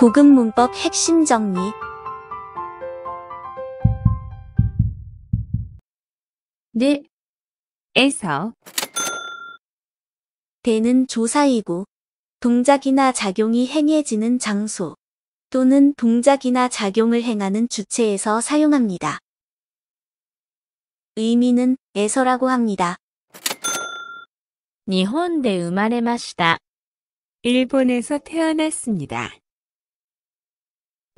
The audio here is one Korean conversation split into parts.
고급 문법 핵심 정리 네 에서 대는 조사이고 동작이나 작용이 행해지는 장소 또는 동작이나 작용을 행하는 주체에서 사용합니다. 의미는 에서라고 합니다. 일본에서 태어났습니다.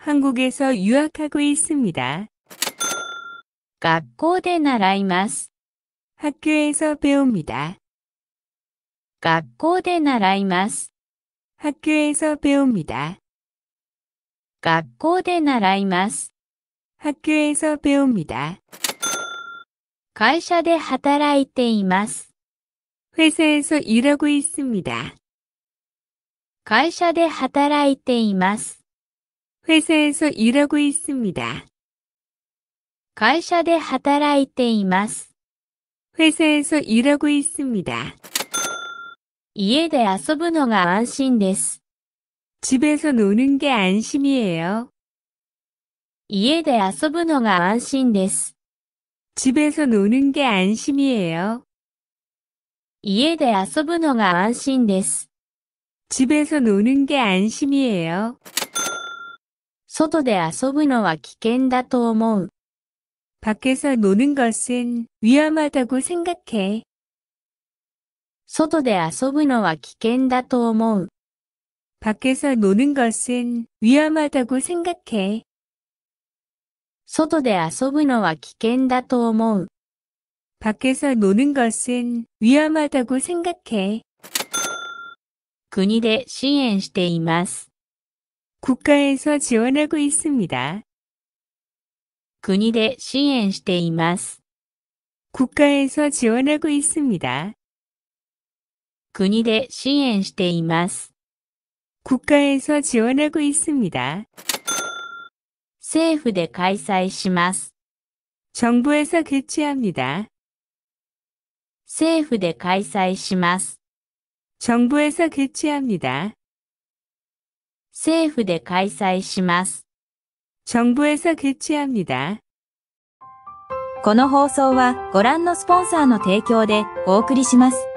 한국에서 유학하고 있습니다. 学校で習います。 학교에서 배웁니다. 学校で習います。 학교에서 배웁니다. 学校で習います。 학교에서 배웁니다. 会社で働いています。 회사에서 일하고 있습니다. 会社で働いています。 회사에서 일하고 있습니다. 会社で働いています。 회사에서 일하고 있습니다. 家で遊ぶのが安心です。 집에서 노는 게 안심이에요. 家で遊ぶのが安心です。 집에서 노는 게 안심이에요. 家で遊ぶのが安心です。 집에서 노는 게 안심이에요. 外で遊ぶのは危険だと思う。밖에서노는것은위험하다고생각 해。 外で遊ぶのは危険だと思う。밖에서노는것은위험하다고생각 해。 外で遊ぶのは危険だと思う。밖에서노는것은위험하다고생각 해。 国で支援しています。 국가에서 지원하고 있습니다. 国で支援しています。 국가에서 지원하고 있습니다. 国で支援しています。 국가에서 지원하고 있습니다. 政府で開催します。 정부에서 개최합니다. 政府で開催します。 정부에서 개최합니다. 政府で開催します。정부에서개최합니다この放送はご覧のスポンサーの提供でお送りします。